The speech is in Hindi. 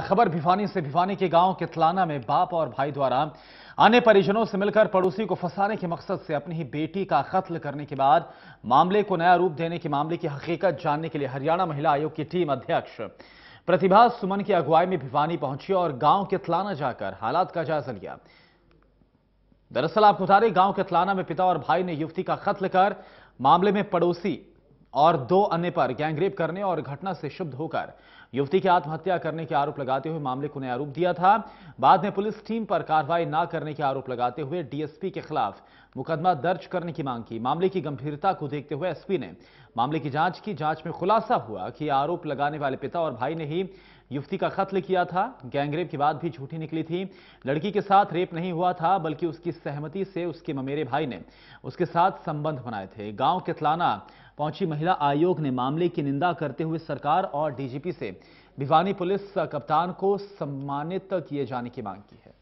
खबर भिवानी से भिवानी के गांव कितलाना में बाप और भाई द्वारा आने परिजनों से मिलकर पड़ोसी को फंसाने के मकसद से अपनी ही बेटी का कत्ल करने के बाद मामले को नया रूप देने के मामले की हकीकत जानने के लिए हरियाणा महिला आयोग की टीम अध्यक्ष प्रतिभा सुमन की अगुवाई में भिवानी पहुंची और गांव केतलाना जाकर हालात का जायजा लिया दरअसल आपको बता दें गांव केतलाना में पिता और भाई ने युवती का कत्ल कर मामले में पड़ोसी और दो अन्य पर गैंगरेप करने और घटना से शुद्ध होकर युवती की आत्महत्या करने के आरोप लगाते हुए मामले को नया रूप दिया था बाद में पुलिस टीम पर कार्रवाई ना करने के आरोप लगाते हुए डीएसपी के खिलाफ मुकदमा दर्ज करने की मांग की मामले की गंभीरता को देखते हुए एसपी ने मामले की जांच की जांच में खुलासा हुआ कि आरोप लगाने वाले पिता और भाई ने ही युवती का कत्ल किया था गैंगरेप की बात भी झूठी निकली थी लड़की के साथ रेप नहीं हुआ था बल्कि उसकी सहमति से उसके ममेरे भाई ने उसके साथ संबंध बनाए थे गांव केतलाना पहुंची महिला आयोग ने मामले की निंदा करते हुए सरकार और डीजीपी से भिवानी पुलिस कप्तान को सम्मानित किए जाने की मांग की है